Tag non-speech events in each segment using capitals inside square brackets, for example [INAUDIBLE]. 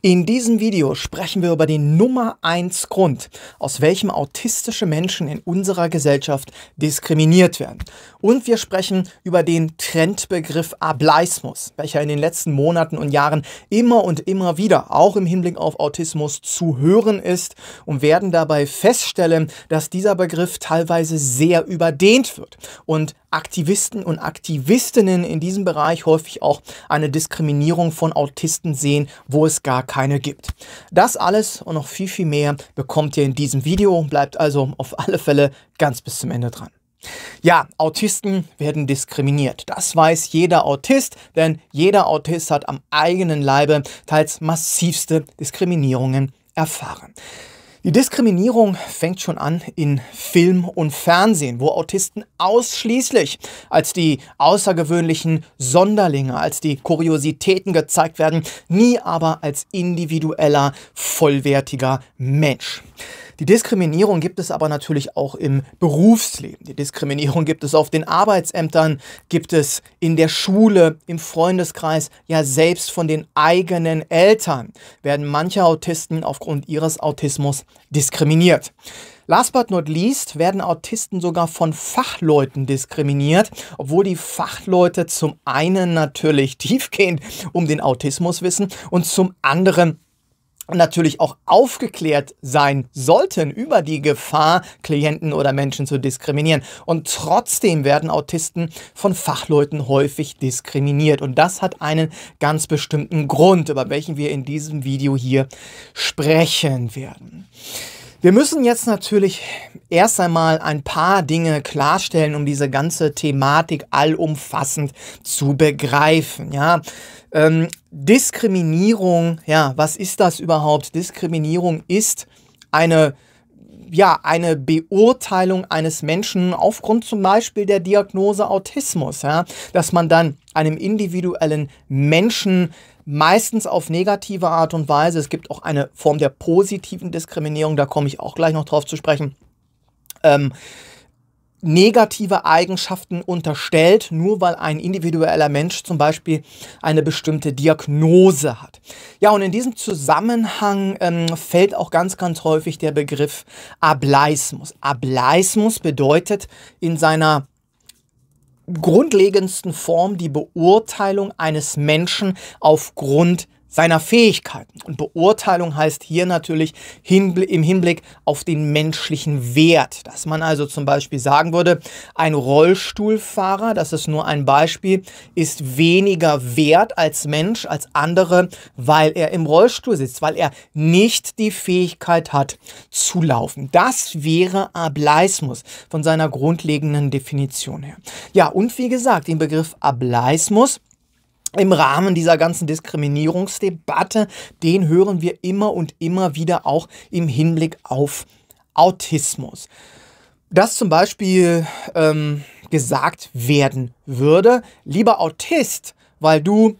In diesem Video sprechen wir über den Nummer 1 Grund, aus welchem autistische Menschen in unserer Gesellschaft diskriminiert werden. Und wir sprechen über den Trendbegriff Ableismus, welcher in den letzten Monaten und Jahren immer und immer wieder auch im Hinblick auf Autismus zu hören ist und werden dabei feststellen, dass dieser Begriff teilweise sehr überdehnt wird und Aktivisten und Aktivistinnen in diesem Bereich häufig auch eine Diskriminierung von Autisten sehen, wo es gar keine gibt. Das alles und noch viel, viel mehr bekommt ihr in diesem Video. Bleibt also auf alle Fälle ganz bis zum Ende dran. Ja, Autisten werden diskriminiert. Das weiß jeder Autist, denn jeder Autist hat am eigenen Leibe teils massivste Diskriminierungen erfahren. Die Diskriminierung fängt schon an in Film und Fernsehen, wo Autisten ausschließlich als die außergewöhnlichen Sonderlinge, als die Kuriositäten gezeigt werden, nie aber als individueller, vollwertiger Mensch. Die Diskriminierung gibt es aber natürlich auch im Berufsleben. Die Diskriminierung gibt es auf den Arbeitsämtern, gibt es in der Schule, im Freundeskreis, ja selbst von den eigenen Eltern werden manche Autisten aufgrund ihres Autismus diskriminiert. Last but not least werden Autisten sogar von Fachleuten diskriminiert, obwohl die Fachleute zum einen natürlich tiefgehend um den Autismus wissen und zum anderen natürlich auch aufgeklärt sein sollten über die Gefahr, Klienten oder Menschen zu diskriminieren. Und trotzdem werden Autisten von Fachleuten häufig diskriminiert. Und das hat einen ganz bestimmten Grund, über welchen wir in diesem Video hier sprechen werden. Wir müssen jetzt natürlich erst einmal ein paar Dinge klarstellen, um diese ganze Thematik allumfassend zu begreifen. Ja, ähm, Diskriminierung, ja, was ist das überhaupt? Diskriminierung ist eine ja, eine Beurteilung eines Menschen aufgrund zum Beispiel der Diagnose Autismus, ja, dass man dann einem individuellen Menschen meistens auf negative Art und Weise. Es gibt auch eine Form der positiven Diskriminierung, da komme ich auch gleich noch drauf zu sprechen. Ähm, negative Eigenschaften unterstellt, nur weil ein individueller Mensch zum Beispiel eine bestimmte Diagnose hat. Ja, und in diesem Zusammenhang ähm, fällt auch ganz, ganz häufig der Begriff Ableismus. Ableismus bedeutet in seiner grundlegendsten Form die Beurteilung eines Menschen aufgrund seiner Fähigkeiten. Und Beurteilung heißt hier natürlich im Hinblick auf den menschlichen Wert. Dass man also zum Beispiel sagen würde, ein Rollstuhlfahrer, das ist nur ein Beispiel, ist weniger wert als Mensch, als andere, weil er im Rollstuhl sitzt, weil er nicht die Fähigkeit hat zu laufen. Das wäre Ableismus von seiner grundlegenden Definition her. Ja, und wie gesagt, den Begriff Ableismus im Rahmen dieser ganzen Diskriminierungsdebatte, den hören wir immer und immer wieder auch im Hinblick auf Autismus. Dass zum Beispiel ähm, gesagt werden würde, lieber Autist, weil du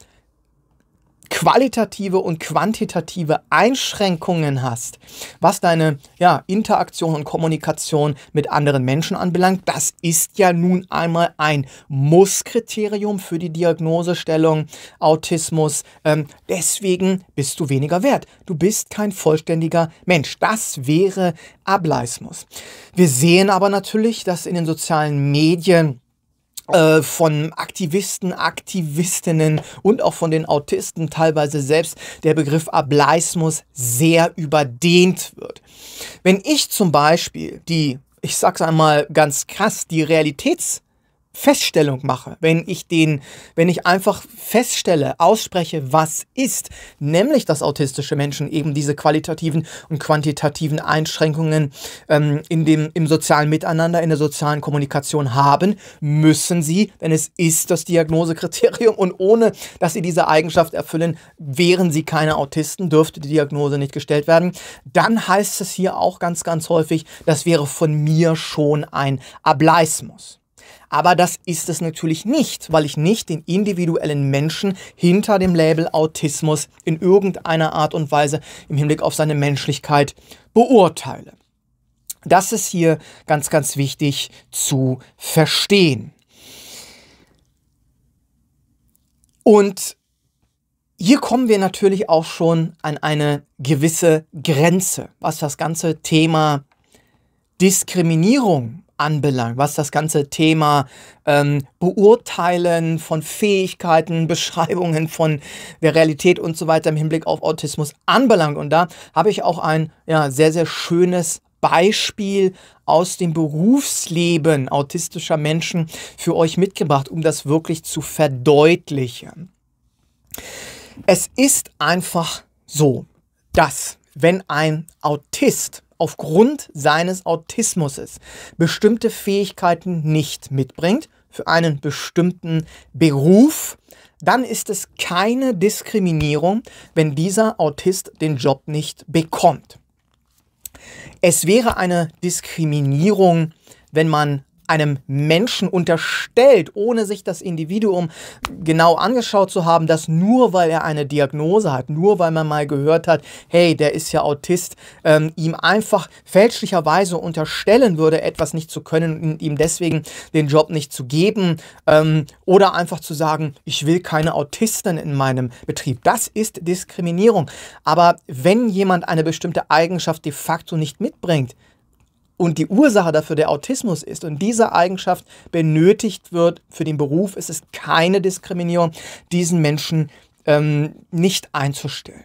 qualitative und quantitative Einschränkungen hast, was deine ja, Interaktion und Kommunikation mit anderen Menschen anbelangt, das ist ja nun einmal ein Musskriterium für die Diagnosestellung Autismus. Ähm, deswegen bist du weniger wert. Du bist kein vollständiger Mensch. Das wäre Ableismus. Wir sehen aber natürlich, dass in den sozialen Medien äh, von Aktivisten, Aktivistinnen und auch von den Autisten teilweise selbst der Begriff Ableismus sehr überdehnt wird. Wenn ich zum Beispiel die, ich sag's einmal ganz krass, die Realitäts- Feststellung mache, wenn ich den, wenn ich einfach feststelle, ausspreche, was ist, nämlich dass autistische Menschen eben diese qualitativen und quantitativen Einschränkungen ähm, in dem, im sozialen Miteinander, in der sozialen Kommunikation haben, müssen sie, denn es ist das Diagnosekriterium und ohne, dass sie diese Eigenschaft erfüllen, wären sie keine Autisten, dürfte die Diagnose nicht gestellt werden. Dann heißt es hier auch ganz, ganz häufig, das wäre von mir schon ein Ableismus. Aber das ist es natürlich nicht, weil ich nicht den individuellen Menschen hinter dem Label Autismus in irgendeiner Art und Weise im Hinblick auf seine Menschlichkeit beurteile. Das ist hier ganz, ganz wichtig zu verstehen. Und hier kommen wir natürlich auch schon an eine gewisse Grenze, was das ganze Thema Diskriminierung anbelangt, was das ganze Thema ähm, Beurteilen von Fähigkeiten, [LAUGHS] Beschreibungen von der Realität und so weiter im Hinblick auf Autismus anbelangt. Und da habe ich auch ein ja, sehr, sehr schönes Beispiel aus dem Berufsleben autistischer Menschen für euch mitgebracht, um das wirklich zu verdeutlichen. Es ist einfach so, dass wenn ein Autist aufgrund seines Autismus bestimmte Fähigkeiten nicht mitbringt für einen bestimmten Beruf, dann ist es keine Diskriminierung, wenn dieser Autist den Job nicht bekommt. Es wäre eine Diskriminierung, wenn man einem Menschen unterstellt, ohne sich das Individuum genau angeschaut zu haben, dass nur weil er eine Diagnose hat, nur weil man mal gehört hat, hey, der ist ja Autist, ähm, ihm einfach fälschlicherweise unterstellen würde, etwas nicht zu können und ihm deswegen den Job nicht zu geben ähm, oder einfach zu sagen, ich will keine Autisten in meinem Betrieb. Das ist Diskriminierung. Aber wenn jemand eine bestimmte Eigenschaft de facto nicht mitbringt, und die Ursache dafür der Autismus ist und diese Eigenschaft benötigt wird für den Beruf, ist es keine Diskriminierung, diesen Menschen ähm, nicht einzustellen.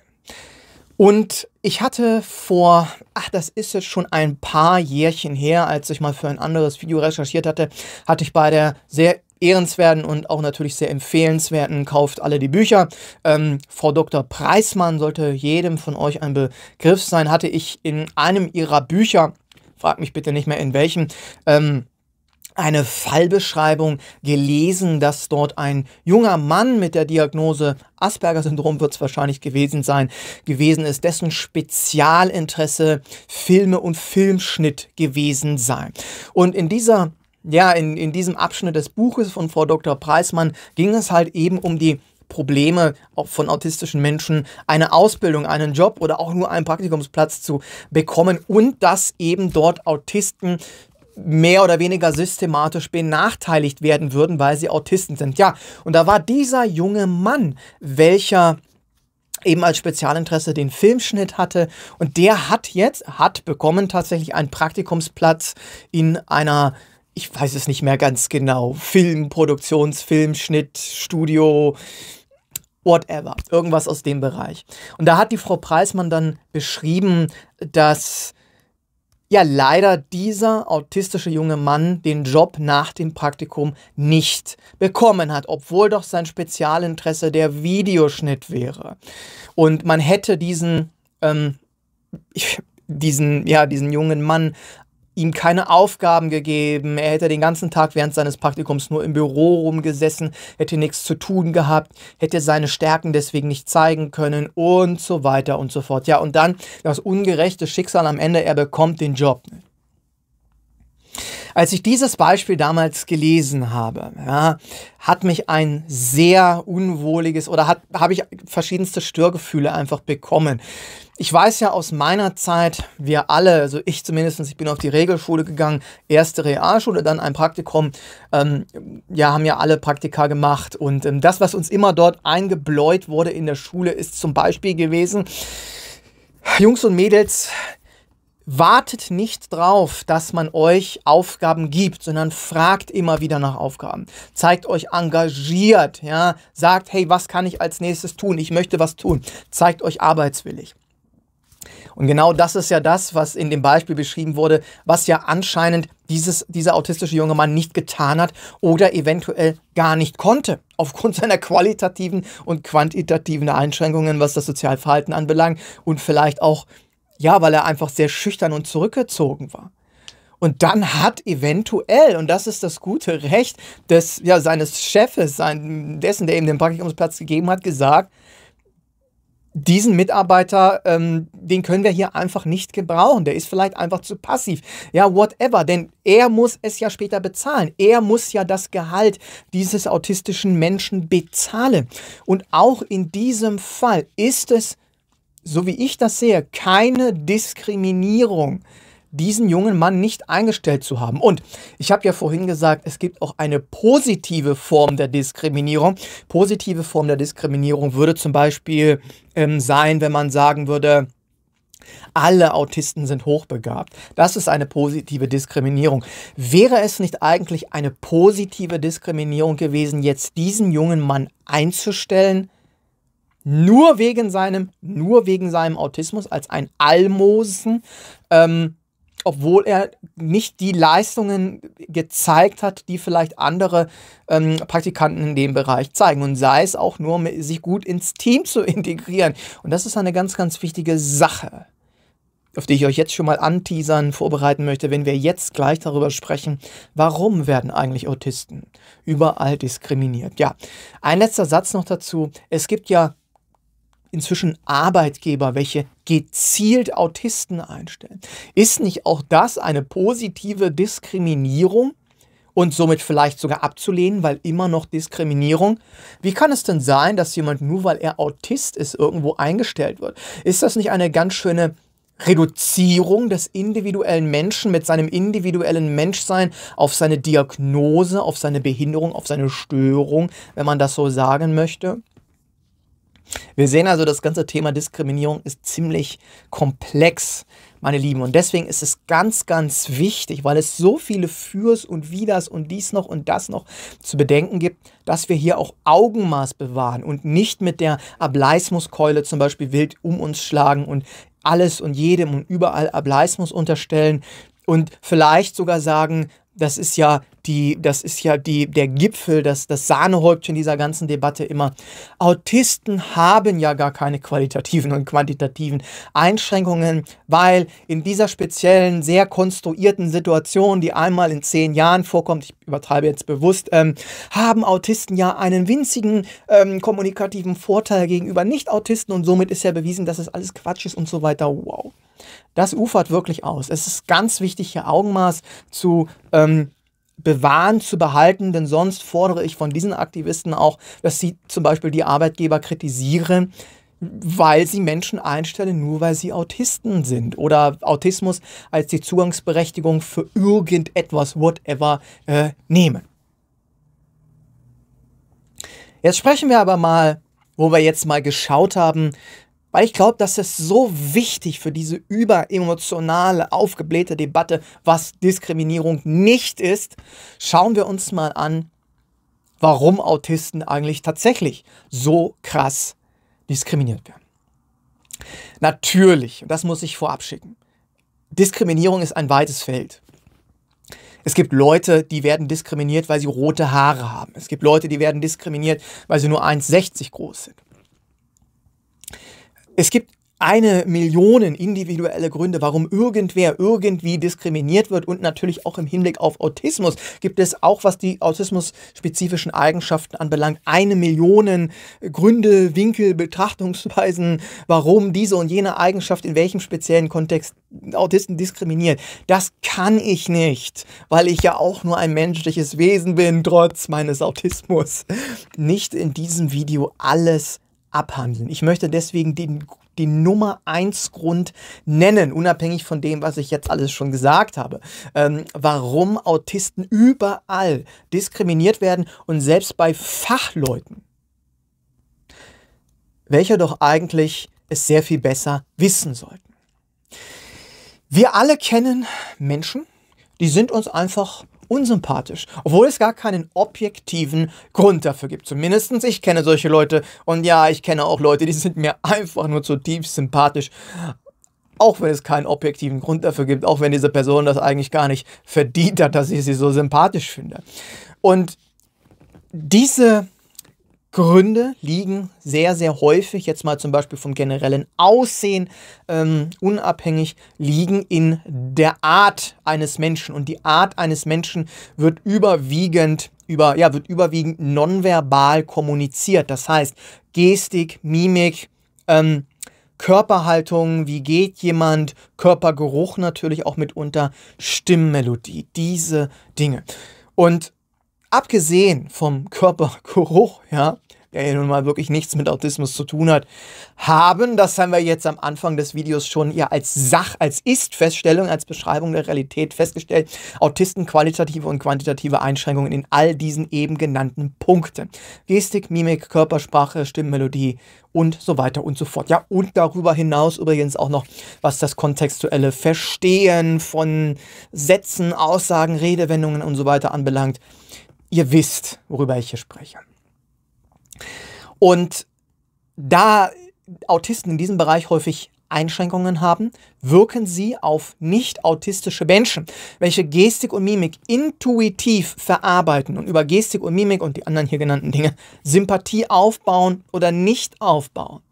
Und ich hatte vor, ach, das ist jetzt schon ein paar Jährchen her, als ich mal für ein anderes Video recherchiert hatte, hatte ich bei der sehr ehrenswerten und auch natürlich sehr empfehlenswerten, kauft alle die Bücher. Ähm, Frau Dr. Preismann sollte jedem von euch ein Begriff sein, hatte ich in einem ihrer Bücher frag mich bitte nicht mehr in welchem, ähm, eine Fallbeschreibung gelesen, dass dort ein junger Mann mit der Diagnose Asperger-Syndrom wird es wahrscheinlich gewesen sein, gewesen ist, dessen Spezialinteresse Filme und Filmschnitt gewesen sein. Und in dieser ja, in, in diesem Abschnitt des Buches von Frau Dr. Preismann ging es halt eben um die Probleme auch von autistischen Menschen, eine Ausbildung, einen Job oder auch nur einen Praktikumsplatz zu bekommen und dass eben dort Autisten mehr oder weniger systematisch benachteiligt werden würden, weil sie Autisten sind. Ja, und da war dieser junge Mann, welcher eben als Spezialinteresse den Filmschnitt hatte und der hat jetzt, hat bekommen tatsächlich einen Praktikumsplatz in einer ich weiß es nicht mehr ganz genau, Film, Produktions, Studio, whatever, irgendwas aus dem Bereich. Und da hat die Frau Preismann dann beschrieben, dass ja leider dieser autistische junge Mann den Job nach dem Praktikum nicht bekommen hat, obwohl doch sein Spezialinteresse der Videoschnitt wäre. Und man hätte diesen, ähm, [LAUGHS] diesen, ja, diesen jungen Mann ihm keine Aufgaben gegeben, er hätte den ganzen Tag während seines Praktikums nur im Büro rumgesessen, hätte nichts zu tun gehabt, hätte seine Stärken deswegen nicht zeigen können und so weiter und so fort. Ja, und dann das ungerechte Schicksal am Ende, er bekommt den Job. Als ich dieses Beispiel damals gelesen habe, ja, hat mich ein sehr unwohliges oder habe ich verschiedenste Störgefühle einfach bekommen. Ich weiß ja aus meiner Zeit, wir alle, also ich zumindest, ich bin auf die Regelschule gegangen, erste Realschule, dann ein Praktikum, ähm, ja, haben ja alle Praktika gemacht. Und ähm, das, was uns immer dort eingebläut wurde in der Schule, ist zum Beispiel gewesen, Jungs und Mädels, Wartet nicht drauf, dass man euch Aufgaben gibt, sondern fragt immer wieder nach Aufgaben. Zeigt euch engagiert, ja. Sagt, hey, was kann ich als nächstes tun? Ich möchte was tun. Zeigt euch arbeitswillig. Und genau das ist ja das, was in dem Beispiel beschrieben wurde, was ja anscheinend dieses, dieser autistische junge Mann nicht getan hat oder eventuell gar nicht konnte, [LAUGHS] aufgrund seiner qualitativen und quantitativen Einschränkungen, was das Sozialverhalten anbelangt und vielleicht auch, ja, weil er einfach sehr schüchtern und zurückgezogen war. Und dann hat eventuell, und das ist das gute Recht des, ja, seines Chefes, sein, dessen, der ihm den Praktikumsplatz gegeben hat, gesagt, diesen Mitarbeiter, ähm, den können wir hier einfach nicht gebrauchen. Der ist vielleicht einfach zu passiv. Ja, whatever. Denn er muss es ja später bezahlen. Er muss ja das Gehalt dieses autistischen Menschen bezahlen. Und auch in diesem Fall ist es, so wie ich das sehe, keine Diskriminierung diesen jungen Mann nicht eingestellt zu haben. Und ich habe ja vorhin gesagt, es gibt auch eine positive Form der Diskriminierung. Positive Form der Diskriminierung würde zum Beispiel ähm, sein, wenn man sagen würde, alle Autisten sind hochbegabt. Das ist eine positive Diskriminierung. Wäre es nicht eigentlich eine positive Diskriminierung gewesen, jetzt diesen jungen Mann einzustellen, nur wegen seinem, nur wegen seinem Autismus als ein Almosen? Ähm, obwohl er nicht die Leistungen gezeigt hat, die vielleicht andere ähm, Praktikanten in dem Bereich zeigen. Und sei es auch nur, sich gut ins Team zu [LAUGHS] integrieren. Und das ist eine ganz, ganz wichtige Sache, auf die ich euch jetzt schon mal anteasern, vorbereiten möchte, wenn wir jetzt gleich darüber sprechen, warum werden eigentlich Autisten überall diskriminiert. Ja, ein letzter Satz noch dazu. Es gibt ja inzwischen Arbeitgeber, welche gezielt Autisten einstellen. Ist nicht auch das eine positive Diskriminierung und somit vielleicht sogar abzulehnen, weil immer noch Diskriminierung? Wie kann es denn sein, dass jemand nur weil er Autist ist irgendwo eingestellt wird? Ist das nicht eine ganz schöne Reduzierung des individuellen Menschen mit seinem individuellen Menschsein auf seine Diagnose, auf seine Behinderung, auf seine Störung, wenn man das so sagen möchte? Wir sehen also, das ganze Thema Diskriminierung ist ziemlich komplex, meine Lieben. Und deswegen ist es ganz, ganz wichtig, weil es so viele Fürs und Widers und dies noch und das noch zu bedenken gibt, dass wir hier auch Augenmaß bewahren und nicht mit der Ableismuskeule zum Beispiel wild um uns schlagen und alles und jedem und überall Ableismus unterstellen und vielleicht sogar sagen, das ist ja die, das ist ja die, der Gipfel, das, das Sahnehäubchen dieser ganzen Debatte immer. Autisten haben ja gar keine qualitativen und quantitativen Einschränkungen, weil in dieser speziellen, sehr konstruierten Situation, die einmal in zehn Jahren vorkommt, ich übertreibe jetzt bewusst, ähm, haben Autisten ja einen winzigen ähm, kommunikativen Vorteil gegenüber Nicht-Autisten und somit ist ja bewiesen, dass es alles Quatsch ist und so weiter. Wow. Das ufert wirklich aus. Es ist ganz wichtig, hier Augenmaß zu ähm, bewahren zu behalten, denn sonst fordere ich von diesen Aktivisten auch, dass sie zum Beispiel die Arbeitgeber kritisieren, weil sie Menschen einstellen, nur weil sie Autisten sind oder Autismus als die Zugangsberechtigung für irgendetwas, whatever, äh, nehmen. Jetzt sprechen wir aber mal, wo wir jetzt mal geschaut haben, weil ich glaube, das ist so wichtig für diese überemotionale, aufgeblähte Debatte, was Diskriminierung nicht ist. Schauen wir uns mal an, warum Autisten eigentlich tatsächlich so krass diskriminiert werden. Natürlich, und das muss ich vorab schicken, Diskriminierung ist ein weites Feld. Es gibt Leute, die werden diskriminiert, weil sie rote Haare haben. Es gibt Leute, die werden diskriminiert, weil sie nur 1,60 groß sind. Es gibt eine Million individuelle Gründe, warum irgendwer irgendwie diskriminiert wird und natürlich auch im Hinblick auf Autismus gibt es auch, was die autismus-spezifischen Eigenschaften anbelangt, eine Million Gründe, Winkel, Betrachtungsweisen, warum diese und jene Eigenschaft in welchem speziellen Kontext Autisten diskriminiert. Das kann ich nicht, weil ich ja auch nur ein menschliches Wesen bin, trotz meines Autismus. Nicht in diesem Video alles abhandeln. Ich möchte deswegen den, den Nummer 1 Grund nennen, unabhängig von dem, was ich jetzt alles schon gesagt habe, ähm, warum Autisten überall diskriminiert werden und selbst bei Fachleuten, welche doch eigentlich es sehr viel besser wissen sollten. Wir alle kennen Menschen, die sind uns einfach unsympathisch, obwohl es gar keinen objektiven Grund dafür gibt. Zumindest ich kenne solche Leute und ja, ich kenne auch Leute, die sind mir einfach nur zutiefst sympathisch. Auch wenn es keinen objektiven Grund dafür gibt, auch wenn diese Person das eigentlich gar nicht verdient hat, dass ich sie so sympathisch finde. Und diese Gründe liegen sehr, sehr häufig, jetzt mal zum Beispiel vom generellen Aussehen ähm, unabhängig, liegen in der Art eines Menschen. Und die Art eines Menschen wird überwiegend über, ja, wird überwiegend nonverbal kommuniziert. Das heißt, Gestik, Mimik, ähm, Körperhaltung, wie geht jemand, Körpergeruch natürlich auch mitunter, Stimmmelodie, diese Dinge. Und abgesehen vom Körpergeruch, [LAUGHS] ja, der ja nun mal wirklich nichts mit Autismus zu tun hat, haben, das haben wir jetzt am Anfang des Videos schon ja als Sach, als Ist-Feststellung, als Beschreibung der Realität festgestellt, Autisten qualitative und quantitative Einschränkungen in all diesen eben genannten Punkten. Gestik, Mimik, Körpersprache, Stimmmelodie und so weiter und so fort. Ja, und darüber hinaus übrigens auch noch, was das kontextuelle Verstehen von Sätzen, Aussagen, Redewendungen und so weiter anbelangt ihr wisst, worüber ich hier spreche. Und da Autisten in diesem Bereich häufig Einschränkungen haben, wirken sie auf nicht autistische Menschen, welche Gestik und Mimik intuitiv verarbeiten und über Gestik und Mimik und die anderen hier genannten Dinge Sympathie aufbauen oder nicht aufbauen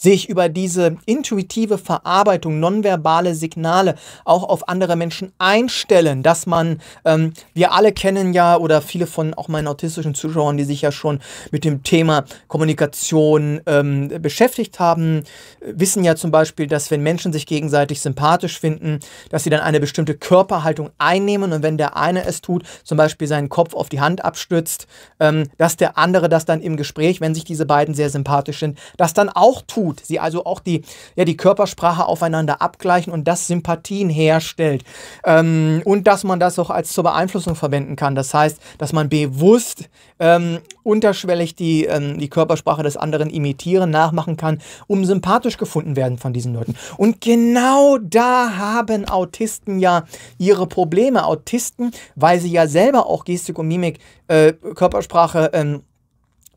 sich über diese intuitive Verarbeitung nonverbale Signale auch auf andere Menschen einstellen, dass man, ähm, wir alle kennen ja oder viele von auch meinen autistischen Zuschauern, die sich ja schon mit dem Thema Kommunikation ähm, beschäftigt haben, wissen ja zum Beispiel, dass wenn Menschen sich gegenseitig sympathisch finden, dass sie dann eine bestimmte Körperhaltung einnehmen und wenn der eine es tut, zum Beispiel seinen Kopf auf die Hand abstützt, ähm, dass der andere das dann im Gespräch, wenn sich diese beiden sehr sympathisch sind, das dann auch tut tut. Sie also auch die, ja, die Körpersprache aufeinander abgleichen und das Sympathien herstellt. Ähm, und dass man das auch als zur Beeinflussung verwenden kann. Das heißt, dass man bewusst ähm, unterschwellig die, ähm, die Körpersprache des anderen imitieren, nachmachen kann, um sympathisch gefunden werden von diesen Leuten. Und genau da haben Autisten ja ihre Probleme. Autisten, weil sie ja selber auch Gestik und Mimik, äh, Körpersprache ähm,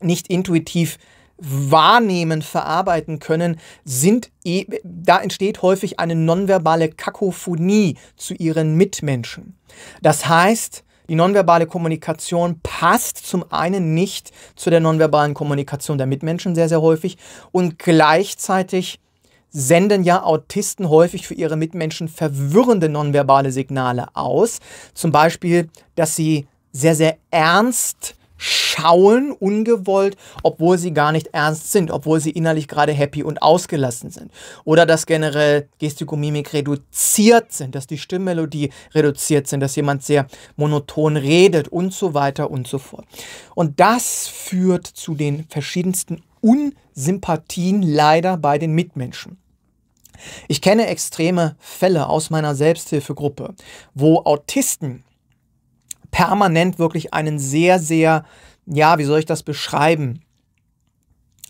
nicht intuitiv wahrnehmen, verarbeiten können, sind e da entsteht häufig eine nonverbale Kakophonie zu ihren Mitmenschen. Das heißt, die nonverbale Kommunikation passt zum einen nicht zu der nonverbalen Kommunikation der Mitmenschen sehr, sehr häufig und gleichzeitig senden ja Autisten häufig für ihre Mitmenschen verwirrende nonverbale Signale aus. Zum Beispiel, dass sie sehr, sehr ernst schauen ungewollt, obwohl sie gar nicht ernst sind, obwohl sie innerlich gerade happy und ausgelassen sind. Oder dass generell Gestikomimik reduziert sind, dass die Stimmmelodie reduziert sind, dass jemand sehr monoton redet und so weiter und so fort. Und das führt zu den verschiedensten Unsympathien leider bei den Mitmenschen. Ich kenne extreme Fälle aus meiner Selbsthilfegruppe, wo Autisten permanent wirklich einen sehr, sehr, ja, wie soll ich das beschreiben?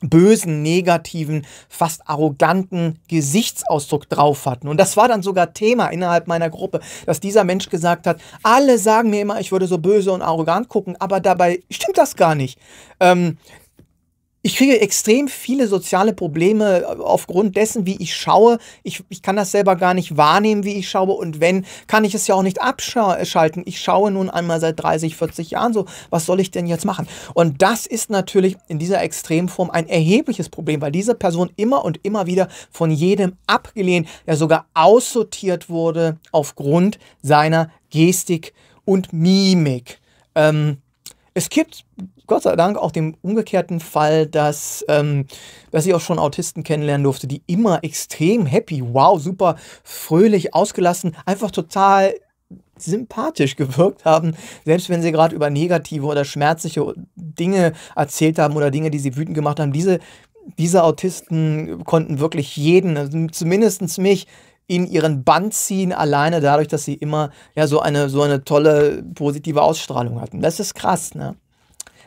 bösen, negativen, fast arroganten Gesichtsausdruck drauf hatten. Und das war dann sogar Thema innerhalb meiner Gruppe, dass dieser Mensch gesagt hat, alle sagen mir immer, ich würde so böse und arrogant gucken, aber dabei stimmt das gar nicht. Ähm, ich kriege extrem viele soziale Probleme äh, aufgrund dessen, wie ich schaue. Ich, ich kann das selber gar nicht wahrnehmen, wie ich schaue. Und wenn, kann ich es ja auch nicht abschalten. Ich schaue nun einmal seit 30, 40 Jahren so. Was soll ich denn jetzt machen? Und das ist natürlich in dieser Extremform ein erhebliches Problem, weil diese Person immer und immer wieder von jedem abgelehnt, ja sogar aussortiert wurde aufgrund seiner Gestik und Mimik. Ähm, es gibt Gott sei Dank auch den umgekehrten Fall, dass, ähm, dass ich auch schon Autisten kennenlernen durfte, die immer extrem happy, wow, super, fröhlich, ausgelassen, einfach total sympathisch gewirkt haben, selbst wenn sie gerade über negative oder schmerzliche Dinge erzählt haben oder Dinge, die sie wütend gemacht haben. Diese, diese Autisten konnten wirklich jeden, also zumindest mich, in ihren Band ziehen, alleine dadurch, dass sie immer ja so eine, so eine tolle positive Ausstrahlung hatten. Das ist krass, ne?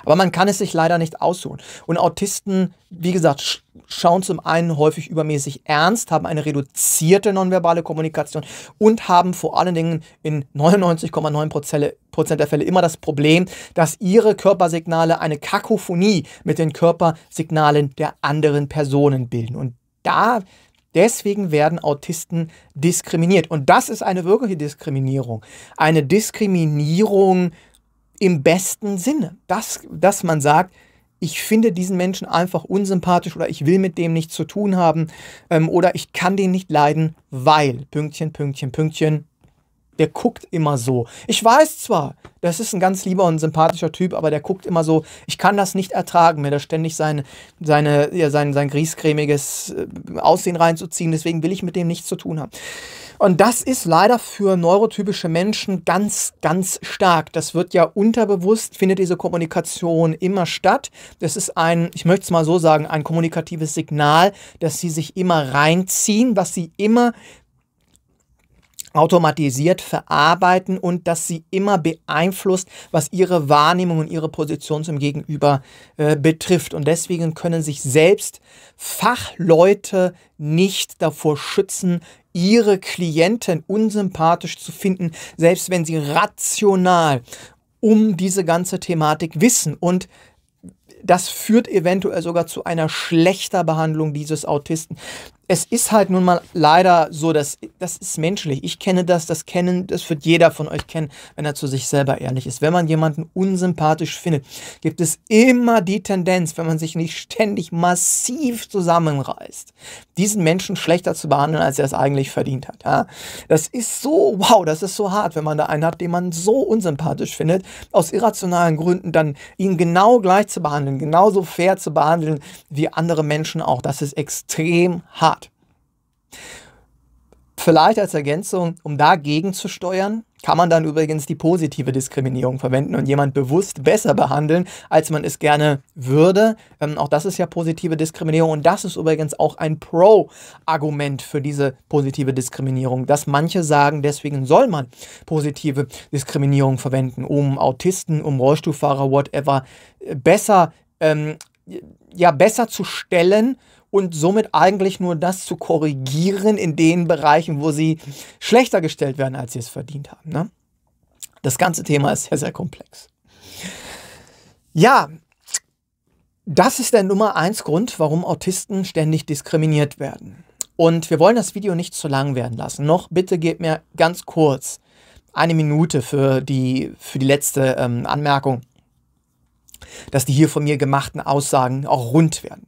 Aber man kann es sich leider nicht aussuchen. Und Autisten, wie gesagt, sch schauen zum einen häufig übermäßig ernst, haben eine reduzierte nonverbale Kommunikation und haben vor allen Dingen in 99,9% der Fälle immer das Problem, dass ihre Körpersignale eine Kakophonie mit den Körpersignalen der anderen Personen bilden. Und da Deswegen werden Autisten diskriminiert. Und das ist eine wirkliche Diskriminierung. Eine Diskriminierung im besten Sinne. Das, dass man sagt, ich finde diesen Menschen einfach unsympathisch oder ich will mit dem nichts zu tun haben ähm, oder ich kann den nicht leiden, weil Pünktchen, Pünktchen, Pünktchen der guckt immer so. Ich weiß zwar, das ist ein ganz lieber und sympathischer Typ, aber der guckt immer so, ich kann das nicht ertragen, mir da ständig sein, seine, ja, sein, sein griesgrämiges äh, Aussehen reinzuziehen, deswegen will ich mit dem nichts zu tun haben. Und das ist leider für neurotypische Menschen ganz, ganz stark. Das wird ja unterbewusst, findet diese Kommunikation immer statt. Das ist ein, ich möchte es mal so sagen, ein kommunikatives Signal, dass sie sich immer reinziehen, was sie immer automatisiert verarbeiten und dass sie immer beeinflusst, was ihre Wahrnehmung und ihre Position zum Gegenüber äh, betrifft. Und deswegen können sich selbst Fachleute nicht davor schützen, ihre Klienten unsympathisch zu finden, selbst wenn sie rational um diese ganze Thematik wissen und das führt eventuell sogar zu einer schlechter Behandlung dieses Autisten es ist halt nun mal leider so, dass das ist menschlich. Ich kenne das, das kennen, das wird jeder von euch kennen, wenn er zu sich selber ehrlich ist. Wenn man jemanden unsympathisch findet, gibt es immer die Tendenz, wenn man sich nicht ständig massiv zusammenreißt, diesen Menschen schlechter zu behandeln, als er es eigentlich verdient hat. Ja? Das ist so, wow, das ist so hart, wenn man da einen hat, den man so unsympathisch findet, aus irrationalen Gründen, dann ihn genau gleich zu behandeln, genauso fair zu behandeln wie andere Menschen auch. Das ist extrem hart. Vielleicht als Ergänzung, um dagegen zu steuern, kann man dann übrigens die positive Diskriminierung verwenden und jemand bewusst besser behandeln, als man es gerne würde. Ähm, auch das ist ja positive Diskriminierung und das ist übrigens auch ein Pro-Argument für diese positive Diskriminierung, dass manche sagen, deswegen soll man positive Diskriminierung verwenden, um Autisten, um Rollstuhlfahrer, whatever, äh, besser, ähm, ja, besser zu stellen und somit eigentlich nur das zu korrigieren in den Bereichen, wo sie schlechter gestellt werden, als sie es verdient haben. Ne? Das ganze Thema ist sehr, sehr komplex. Ja, das ist der Nummer eins Grund, warum Autisten ständig diskriminiert werden. Und wir wollen das Video nicht zu lang werden lassen. Noch bitte gebt mir ganz kurz eine Minute für die, für die letzte ähm, Anmerkung, dass die hier von mir gemachten Aussagen auch rund werden.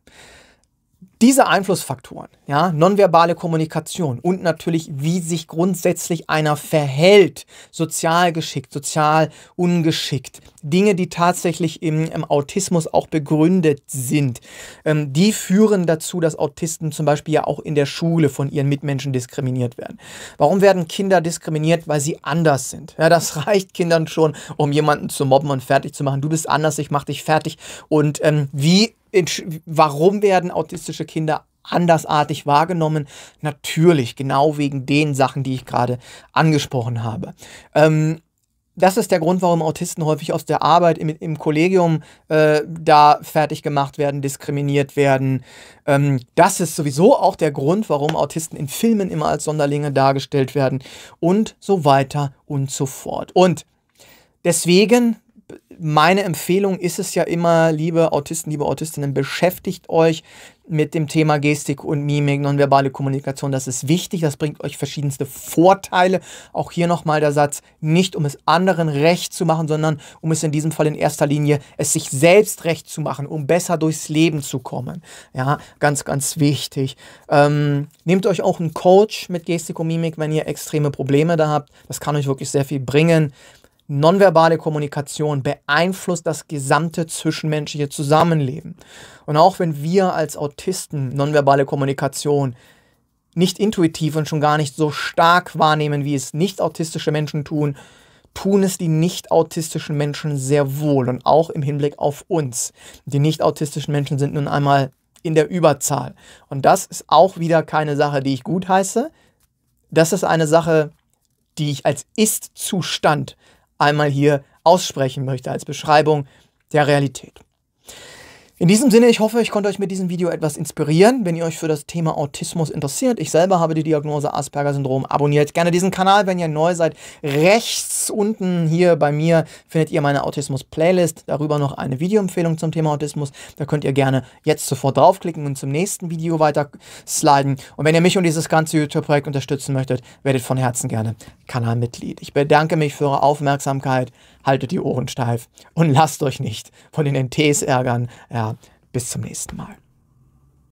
Diese Einflussfaktoren, ja, nonverbale Kommunikation und natürlich, wie sich grundsätzlich einer verhält, sozial geschickt, sozial ungeschickt, Dinge, die tatsächlich im, im Autismus auch begründet sind, ähm, die führen dazu, dass Autisten zum Beispiel ja auch in der Schule von ihren Mitmenschen diskriminiert werden. Warum werden Kinder diskriminiert? Weil sie anders sind. Ja, das [LAUGHS] reicht Kindern schon, um jemanden zu mobben und fertig zu machen. Du bist anders, ich mach dich fertig. Und ähm, wie warum werden autistische Kinder andersartig wahrgenommen? Natürlich, genau wegen den Sachen, die ich gerade angesprochen habe. Ähm, das ist der Grund, warum Autisten häufig aus der Arbeit im, im Kollegium äh, da fertig gemacht werden, diskriminiert werden. Ähm, das ist sowieso auch der Grund, warum Autisten in Filmen immer als Sonderlinge dargestellt werden und so weiter und so fort. Und deswegen meine Empfehlung ist es ja immer, liebe Autisten, liebe Autistinnen, beschäftigt euch mit dem Thema Gestik und Mimik, nonverbale Kommunikation. Das ist wichtig, das bringt euch verschiedenste Vorteile. Auch hier nochmal der Satz, nicht um es anderen recht zu machen, sondern um es in diesem Fall in erster Linie, es sich selbst recht zu machen, um besser durchs Leben zu kommen. Ja, ganz, ganz wichtig. Ähm, nehmt euch auch einen Coach mit Gestik und Mimik, wenn ihr extreme Probleme da habt. Das kann euch wirklich sehr viel bringen. Nonverbale Kommunikation beeinflusst das gesamte zwischenmenschliche Zusammenleben. Und auch wenn wir als Autisten nonverbale Kommunikation nicht intuitiv und schon gar nicht so stark wahrnehmen, wie es nicht autistische Menschen tun, tun es die nicht autistischen Menschen sehr wohl und auch im Hinblick auf uns. Die nicht autistischen Menschen sind nun einmal in der Überzahl. Und das ist auch wieder keine Sache, die ich gut heiße. Das ist eine Sache, die ich als Ist-Zustand einmal hier aussprechen möchte als Beschreibung der Realität. In diesem Sinne, ich hoffe, ich konnte euch mit diesem Video etwas inspirieren. Wenn ihr euch für das Thema Autismus interessiert, ich selber habe die Diagnose Asperger-Syndrom, abonniert gerne diesen Kanal, wenn ihr neu seid. Rechts unten hier bei mir findet ihr meine Autismus-Playlist, darüber noch eine Videoempfehlung zum Thema Autismus. Da könnt ihr gerne jetzt sofort draufklicken und zum nächsten Video weiter sliden. Und wenn ihr mich und dieses ganze YouTube-Projekt unterstützen möchtet, werdet von Herzen gerne Kanalmitglied. Ich bedanke mich für eure Aufmerksamkeit haltet die Ohren steif und lasst euch nicht von den NTs ärgern. Ja, bis zum nächsten Mal.